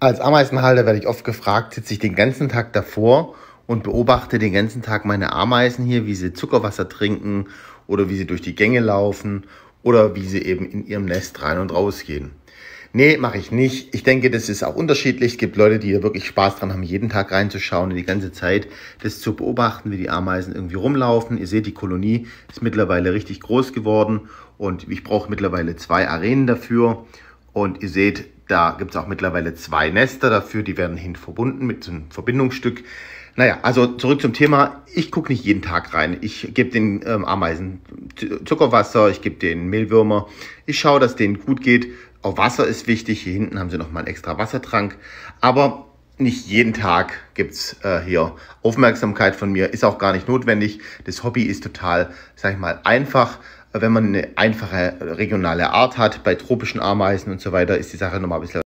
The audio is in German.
Als Ameisenhalter werde ich oft gefragt, sitze ich den ganzen Tag davor und beobachte den ganzen Tag meine Ameisen hier, wie sie Zuckerwasser trinken oder wie sie durch die Gänge laufen oder wie sie eben in ihrem Nest rein und rausgehen. Nee, mache ich nicht. Ich denke, das ist auch unterschiedlich. Es gibt Leute, die hier wirklich Spaß dran haben, jeden Tag reinzuschauen und die ganze Zeit das zu beobachten, wie die Ameisen irgendwie rumlaufen. Ihr seht, die Kolonie ist mittlerweile richtig groß geworden und ich brauche mittlerweile zwei Arenen dafür. Und ihr seht, da gibt es auch mittlerweile zwei Nester dafür, die werden hin verbunden mit so einem Verbindungsstück. Naja, also zurück zum Thema. Ich gucke nicht jeden Tag rein. Ich gebe den ähm, Ameisen Zuckerwasser, ich gebe den Mehlwürmer. Ich schaue, dass denen gut geht. Auch Wasser ist wichtig. Hier hinten haben sie nochmal einen extra Wassertrank. Aber nicht jeden Tag gibt es äh, hier Aufmerksamkeit von mir. Ist auch gar nicht notwendig. Das Hobby ist total, sag ich mal, einfach. Wenn man eine einfache regionale Art hat, bei tropischen Ameisen und so weiter, ist die Sache nochmal ein bisschen